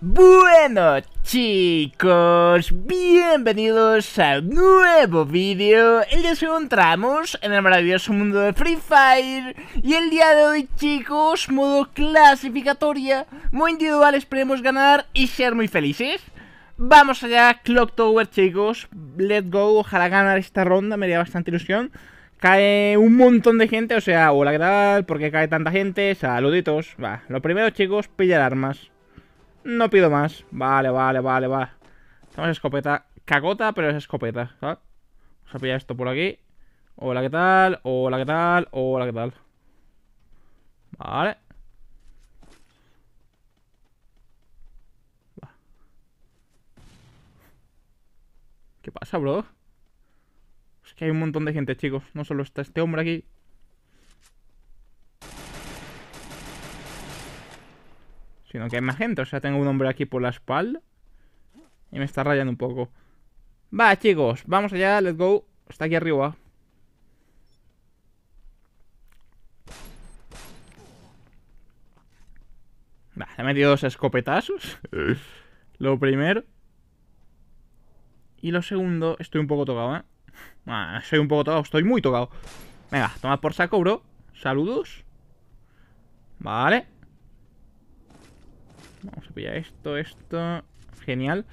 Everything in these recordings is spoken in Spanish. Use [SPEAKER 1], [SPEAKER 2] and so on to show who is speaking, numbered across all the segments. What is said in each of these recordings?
[SPEAKER 1] Bueno chicos, bienvenidos a un nuevo vídeo El día nos encontramos en el maravilloso mundo de Free Fire Y el día de hoy chicos, modo clasificatoria Muy individual, esperemos ganar y ser muy felices Vamos allá, Clock Tower chicos Let's go, ojalá ganar esta ronda, me haría bastante ilusión Cae un montón de gente, o sea, hola, ¿qué tal? cae tanta gente? Saluditos Va, lo primero chicos, pillar armas no pido más. Vale, vale, vale, vale. Estamos escopeta. Cagota, pero es escopeta, Vamos a pillar esto por aquí. Hola, ¿qué tal? Hola, ¿qué tal? Hola, ¿qué tal? Vale. ¿Qué pasa, bro? Es que hay un montón de gente, chicos. No solo está este hombre aquí. Sino que hay más gente. O sea, tengo un hombre aquí por la espalda. Y me está rayando un poco. Va, chicos. Vamos allá. Let's go. Está aquí arriba. Vale, he metido dos escopetazos. lo primero. Y lo segundo, estoy un poco tocado, ¿eh? Ah, soy un poco tocado, estoy muy tocado. Venga, toma por saco, bro. Saludos. Vale. Vamos a pillar esto, esto. Genial.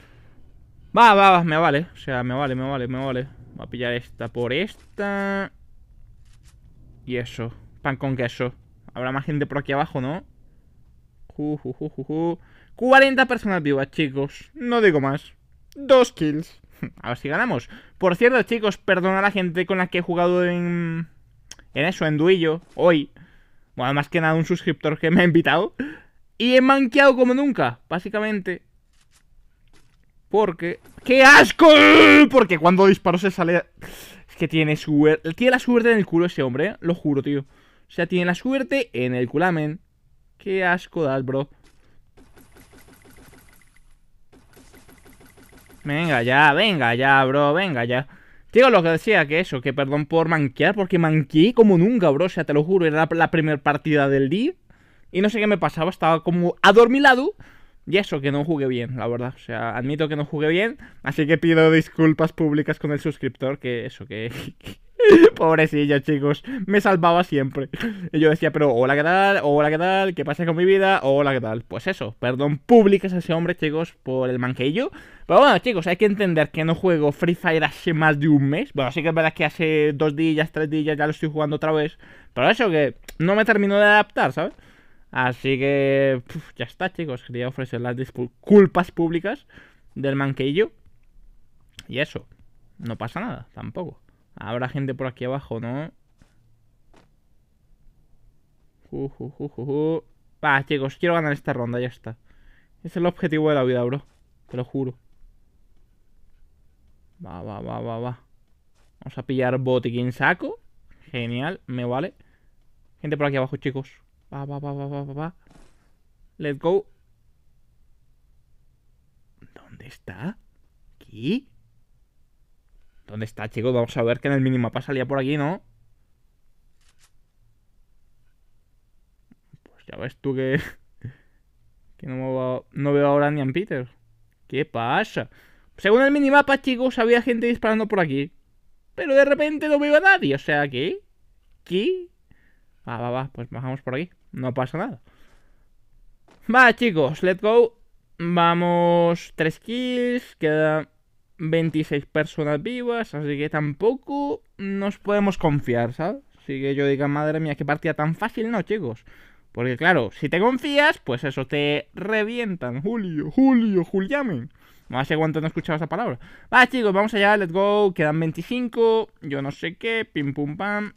[SPEAKER 1] Va, va, va, me vale. O sea, me vale, me vale, me vale. Voy a pillar esta por esta. Y eso. Pan con queso. Habrá más gente por aquí abajo, ¿no? ju, ju, ju. 40 personas vivas, chicos. No digo más. Dos kills. A ver si ganamos. Por cierto, chicos, perdona a la gente con la que he jugado en... En eso, en Duillo, hoy. Bueno, más que nada un suscriptor que me ha invitado. Y he manqueado como nunca, básicamente. Porque... ¡Qué asco! Porque cuando disparo se sale... Es que tiene suerte... Tiene la suerte en el culo ese hombre, Lo juro, tío. O sea, tiene la suerte en el culamen. ¡Qué asco das, bro! Venga ya, venga ya, bro, venga ya. Digo lo que decía, que eso, que perdón por manquear, porque manqué como nunca, bro. O sea, te lo juro, era la, la primera partida del día. Y no sé qué me pasaba, estaba como adormilado. Y eso, que no jugué bien, la verdad. O sea, admito que no jugué bien. Así que pido disculpas públicas con el suscriptor, que eso, que... Pobrecillo, chicos. Me salvaba siempre. Y yo decía, pero hola, ¿qué tal? Hola, ¿qué tal? ¿Qué pasa con mi vida? Hola, ¿qué tal? Pues eso, perdón públicas a ese hombre, chicos, por el manquillo. Pero bueno, chicos, hay que entender que no juego Free Fire hace más de un mes. Bueno, sí que es verdad que hace dos días, tres días ya lo estoy jugando otra vez. Pero eso que no me termino de adaptar, ¿sabes? Así que ya está, chicos. Quería ofrecer las disculpas públicas del manquillo. Y eso, no pasa nada, tampoco. Habrá gente por aquí abajo, ¿no? Uh, Va, chicos, quiero ganar esta ronda, ya está. Es el objetivo de la vida, bro. Te lo juro. Va, va, va, va, va. Vamos a pillar botiquín saco. Genial, me vale. Gente por aquí abajo, chicos. Va, va, va, va, va, va, va. Let's go. ¿Dónde está? ¿Aquí? ¿Dónde está, chicos? Vamos a ver que en el minimapa salía por aquí, ¿no? Pues ya ves tú que... que no, no veo ahora ni a Peter. ¿Qué pasa? Según el minimapa, chicos, había gente disparando por aquí. Pero de repente no veo a nadie, o sea, ¿qué? ¿Qué? Ah, va, va, pues bajamos por aquí. No pasa nada. Va, chicos, let's go. Vamos, tres kills. Quedan 26 personas vivas, así que tampoco nos podemos confiar, ¿sabes? Así que yo diga, madre mía, qué partida tan fácil, no, chicos. Porque claro, si te confías, pues eso, te revientan. Julio, Julio, Juliamen. No sé cuánto no he escuchado esa palabra. Va, chicos, vamos allá, let's go. Quedan 25, yo no sé qué, pim pum pam.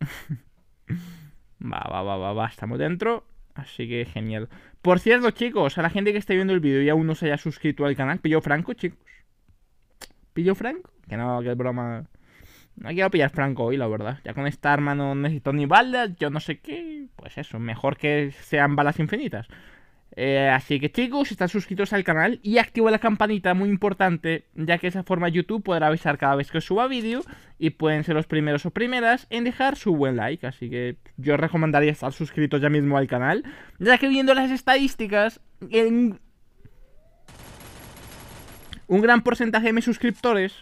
[SPEAKER 1] Va, va, va, va, va, estamos dentro. Así que genial. Por cierto, chicos, a la gente que esté viendo el vídeo y aún no se haya suscrito al canal, pillo Franco, chicos? Pillo Franco? Que no, que broma. No quiero pillar Franco hoy, la verdad. Ya con esta arma no necesito ni balas, yo no sé qué. Pues eso, mejor que sean balas infinitas. Eh, así que chicos, están suscritos al canal y activa la campanita, muy importante, ya que de esa forma YouTube podrá avisar cada vez que suba vídeo y pueden ser los primeros o primeras en dejar su buen like. Así que yo recomendaría estar suscritos ya mismo al canal, ya que viendo las estadísticas, un gran porcentaje de mis suscriptores...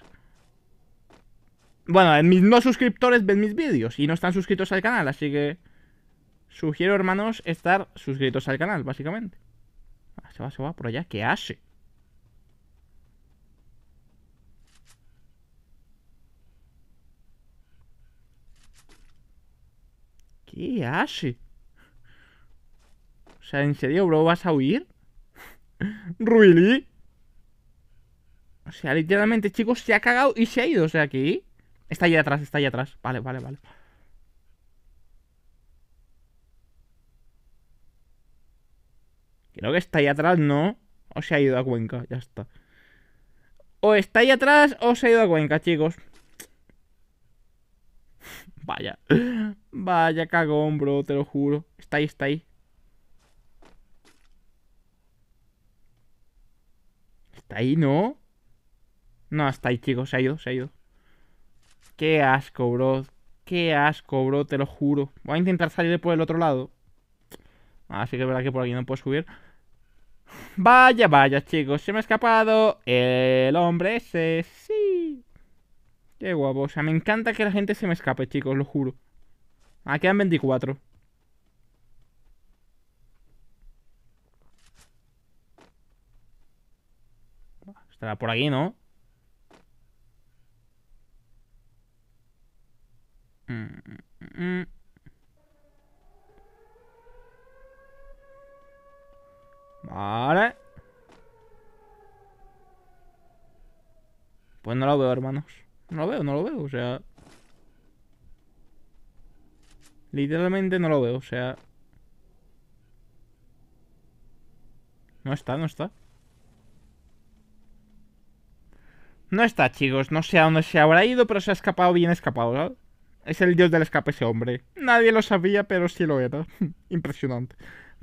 [SPEAKER 1] Bueno, mis no suscriptores ven mis vídeos y no están suscritos al canal, así que... Sugiero, hermanos, estar suscritos al canal, básicamente. Ah, se va, se va por allá. ¿Qué hace? ¿Qué hace? O sea, ¿en serio, bro? ¿Vas a huir? ¿Really? O sea, literalmente, chicos, se ha cagado y se ha ido. O sea, aquí... Está allá atrás, está ahí atrás. Vale, vale, vale. Creo que está ahí atrás, ¿no? O se ha ido a Cuenca, ya está. O está ahí atrás o se ha ido a Cuenca, chicos. Vaya. Vaya cagón, bro, te lo juro. Está ahí, está ahí. Está ahí, ¿no? No, está ahí, chicos. Se ha ido, se ha ido. Qué asco, bro. Qué asco, bro, te lo juro. Voy a intentar salir por el otro lado. Así que es verdad que por aquí no puedo subir. Vaya, vaya, chicos, se me ha escapado el hombre ese, sí. Qué guapo, o sea, me encanta que la gente se me escape, chicos, lo juro. Ah, quedan 24. Estará por aquí, ¿no? Mm, mm, mm, no lo veo, hermanos. No lo veo, no lo veo, o sea... Literalmente no lo veo, o sea... No está, no está. No está, chicos. No sé a dónde se habrá ido, pero se ha escapado bien escapado, Es el dios del escape ese hombre. Nadie lo sabía, pero sí lo era. Impresionante.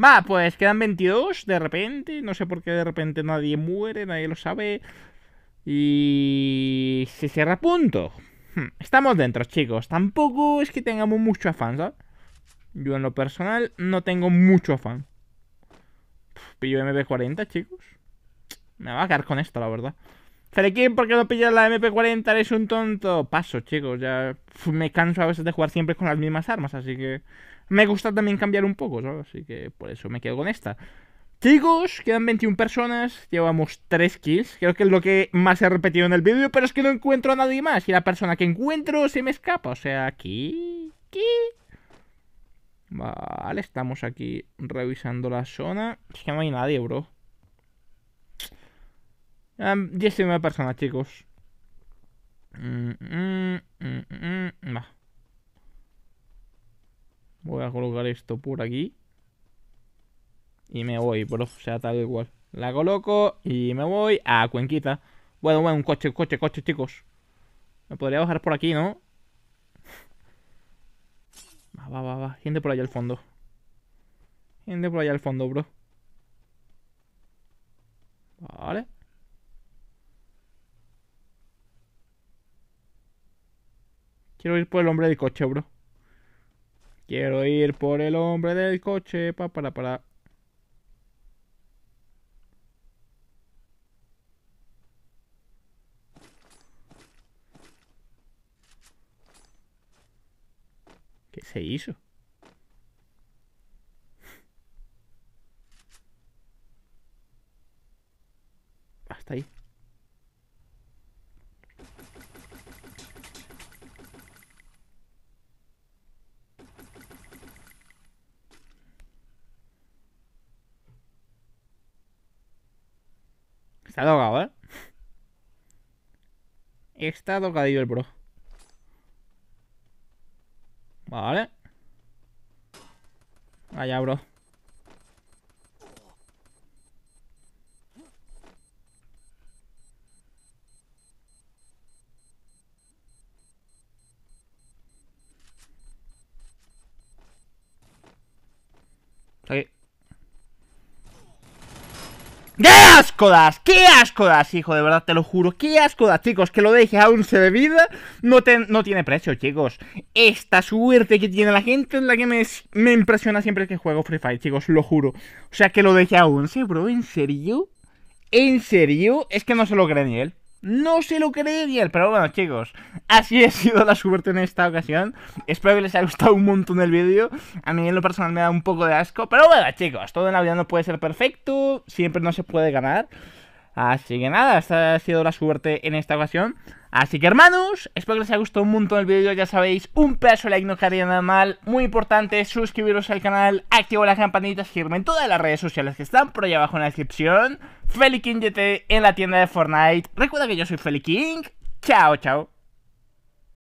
[SPEAKER 1] Va, pues quedan 22 de repente. No sé por qué de repente nadie muere, nadie lo sabe. Y se cierra punto. Hmm, estamos dentro, chicos. Tampoco es que tengamos mucho afán, ¿sabes? Yo en lo personal no tengo mucho afán. pillo MP40, chicos. Me va a quedar con esto, la verdad. Ferequín, ¿por qué no pillas la MP40? Eres un tonto. Paso, chicos. Ya me canso a veces de jugar siempre con las mismas armas, así que... Me gusta también cambiar un poco, ¿sabes? Así que por eso me quedo con esta. Chicos, quedan 21 personas, llevamos 3 kills, creo que es lo que más he repetido en el vídeo, pero es que no encuentro a nadie más y la persona que encuentro se me escapa, o sea, aquí, Vale, estamos aquí revisando la zona, es que no hay nadie, bro. 19 personas, chicos. Mm, mm, mm, Voy a colocar esto por aquí. Y me voy, bro. O sea, tal igual. La coloco y me voy a Cuenquita. Bueno, bueno, un coche, coche, coche, chicos. Me podría bajar por aquí, ¿no? Va, va, va, va. Gente por allá al fondo. Gente por allá al fondo, bro. Vale. Quiero ir por el hombre del coche, bro. Quiero ir por el hombre del coche. Pa, para, para. se hizo. Hasta ahí. Está drogado, ¿eh? Está drogadillo el bro. Vale. Vaya, bro. ¡Qué asco das! ¡Qué asco hijo! De verdad, te lo juro. ¡Qué asco das, chicos! Que lo deje a se bebida. No, no tiene precio, chicos. Esta suerte que tiene la gente es la que me, me impresiona siempre que juego Free Fire, chicos. Lo juro. O sea, que lo deje a 11, bro. ¿En serio? ¿En serio? Es que no se lo cree ni él. No se lo creería pero bueno chicos, así ha sido la suerte en esta ocasión Espero que les haya gustado un montón el vídeo A mí en lo personal me da un poco de asco Pero bueno chicos, todo en la vida no puede ser perfecto Siempre no se puede ganar Así que nada, esta ha sido la suerte en esta ocasión Así que hermanos, espero que les haya gustado un montón el vídeo, ya sabéis, un pedazo de like no quedaría nada mal, muy importante, suscribiros al canal, activar la campanita, seguirme en todas las redes sociales que están por ahí abajo en la descripción, FeliKingGT en la tienda de Fortnite, recuerda que yo soy Feliking, chao chao.